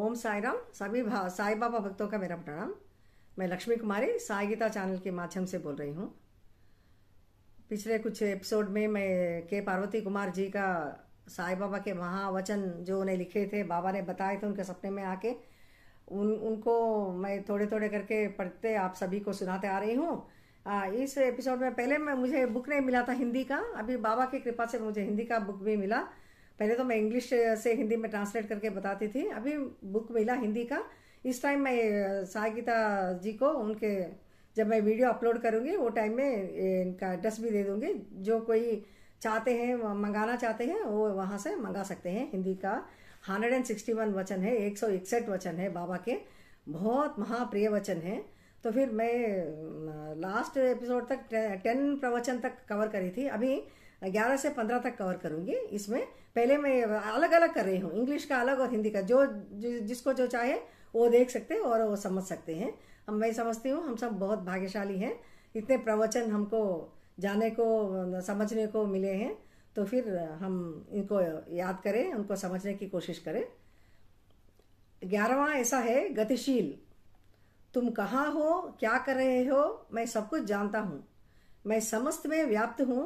ओम साई राम सभी साई बाबा भक्तों का मेरा प्रणाम मैं लक्ष्मी कुमारी साई गीता चैनल के माध्यम से बोल रही हूँ पिछले कुछ एपिसोड में मैं के पार्वती कुमार जी का साई बाबा के महावचन जो उन्हें लिखे थे बाबा ने बताए थे उनके सपने में आके उन उनको मैं थोड़े थोड़े करके पढ़ते आप सभी को सुनाते आ रही हूँ इस एपिसोड में पहले मैं मुझे बुक नहीं मिला था हिंदी का अभी बाबा की कृपा से मुझे हिंदी का बुक भी मिला पहले तो मैं इंग्लिश से हिंदी में ट्रांसलेट करके बताती थी अभी बुक मिला हिंदी का इस टाइम मैं सागीता जी को उनके जब मैं वीडियो अपलोड करूँगी वो टाइम में इनका एड्रेस भी दे दूँगी जो कोई चाहते हैं मंगाना चाहते हैं वो वहाँ से मंगा सकते हैं हिंदी का हंड्रेड एंड सिक्सटी वन वचन है एक सौ इकसठ वचन है बाबा के बहुत महाप्रिय वचन है तो फिर मैं लास्ट एपिसोड तक टेन प्रवचन तक कवर करी थी अभी ग्यारह से पंद्रह तक कवर करूँगी इसमें पहले मैं अलग अलग कर रही हूँ इंग्लिश का अलग और हिंदी का जो जिसको जो चाहे वो देख सकते हैं और वो समझ सकते हैं हम मैं समझती हूँ हम सब बहुत भाग्यशाली हैं इतने प्रवचन हमको जाने को समझने को मिले हैं तो फिर हम इनको याद करें उनको समझने की कोशिश करें ग्यारहवा ऐसा है गतिशील तुम कहाँ हो क्या कर रहे हो मैं सब कुछ जानता हूँ मैं समस्त में व्याप्त हूँ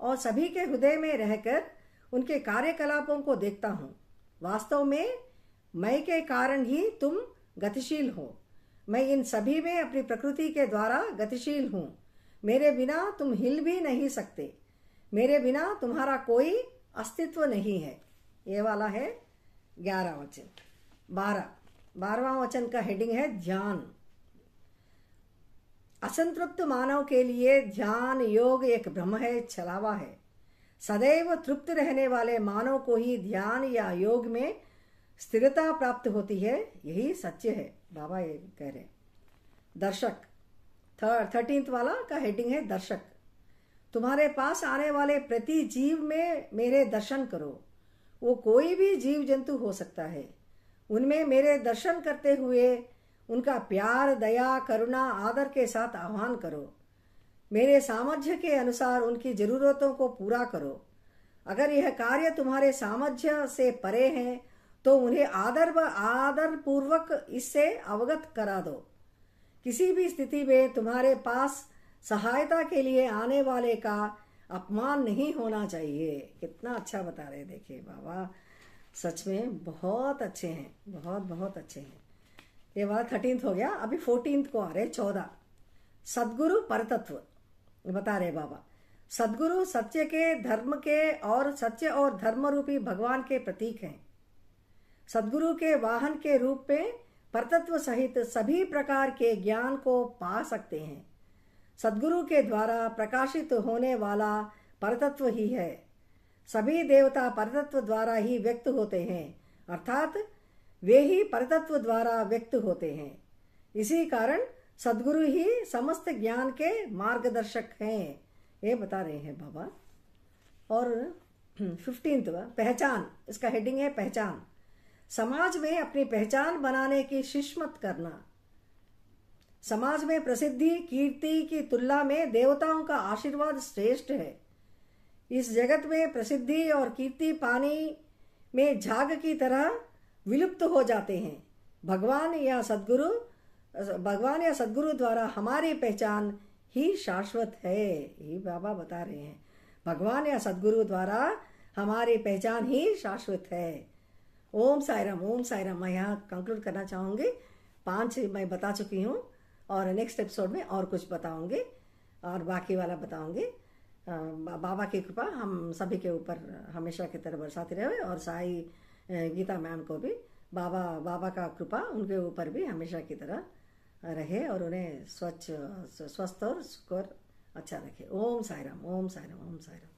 और सभी के हृदय में रहकर उनके कार्यकलापों को देखता हूँ वास्तव में मैं के कारण ही तुम गतिशील हो मैं इन सभी में अपनी प्रकृति के द्वारा गतिशील हूँ मेरे बिना तुम हिल भी नहीं सकते मेरे बिना तुम्हारा कोई अस्तित्व नहीं है ये वाला है ग्यारह वचन बारह बारवा वचन का हेडिंग है ध्यान असंतृप्त मानव के लिए ध्यान योग एक भ्रम है छलावा है सदैव तृप्त रहने वाले मानव को ही ध्यान या योग में स्थिरता प्राप्त होती है यही सच्य है बाबा ये कह रहे दर्शक थर्टीन थर्टींथ वाला का हेडिंग है दर्शक तुम्हारे पास आने वाले प्रति जीव में मेरे दर्शन करो वो कोई भी जीव जंतु हो सकता है उनमें मेरे दर्शन करते हुए उनका प्यार दया करुणा आदर के साथ आह्वान करो मेरे सामर्थ्य के अनुसार उनकी जरूरतों को पूरा करो अगर यह कार्य तुम्हारे सामर्थ्य से परे है तो उन्हें आदर व आदर पूर्वक इससे अवगत करा दो किसी भी स्थिति में तुम्हारे पास सहायता के लिए आने वाले का अपमान नहीं होना चाहिए कितना अच्छा बता रहे देखिए बाबा सच में बहुत अच्छे हैं बहुत बहुत अच्छे हैं ये वाला थर्टींथ हो गया अभी फोर्टीन को आ रहे चौदह सदगुरु परतत्व बता रहे बाबा सदगुरु सत्य के धर्म के और सत्य और धर्म रूपी भगवान के प्रतीक हैं सदगुरु के वाहन के रूप में परतत्व सहित सभी प्रकार के ज्ञान को पा सकते हैं सदगुरु के द्वारा प्रकाशित होने वाला परतत्व ही है सभी देवता परतत्व द्वारा ही व्यक्त होते हैं अर्थात वे ही परतत्व द्वारा व्यक्त होते हैं इसी कारण सदगुरु ही समस्त ज्ञान के मार्गदर्शक हैं ये बता रहे हैं बाबा और फिफ्टींथ पहचान इसका हेडिंग है पहचान समाज में अपनी पहचान बनाने की शिष्मत करना समाज में प्रसिद्धि कीर्ति की तुलना में देवताओं का आशीर्वाद श्रेष्ठ है इस जगत में प्रसिद्धि और कीर्ति पानी में झाग की तरह विलुप्त हो जाते हैं भगवान या सदगुरु भगवान या सदगुरु द्वारा हमारी पहचान ही शाश्वत है ये बाबा बता रहे हैं भगवान या सदगुरु द्वारा हमारी पहचान ही शाश्वत है ओम सायरम ओम सायरम मैं यहाँ कंक्लूड करना चाहूँगी पांच मैं बता चुकी हूँ और नेक्स्ट एपिसोड में और कुछ बताऊँगी और बाकी वाला बताऊँगी बाबा की कृपा हम सभी के ऊपर हमेशा की तरह बरसाती रहे और साई गीता मैम को भी बाबा बाबा का कृपा उनके ऊपर भी हमेशा की तरह रहे और उन्हें स्वच्छ स्वस्थ और सुखर अच्छा रखे ओम सायराम ओम सायराम ओम सायराम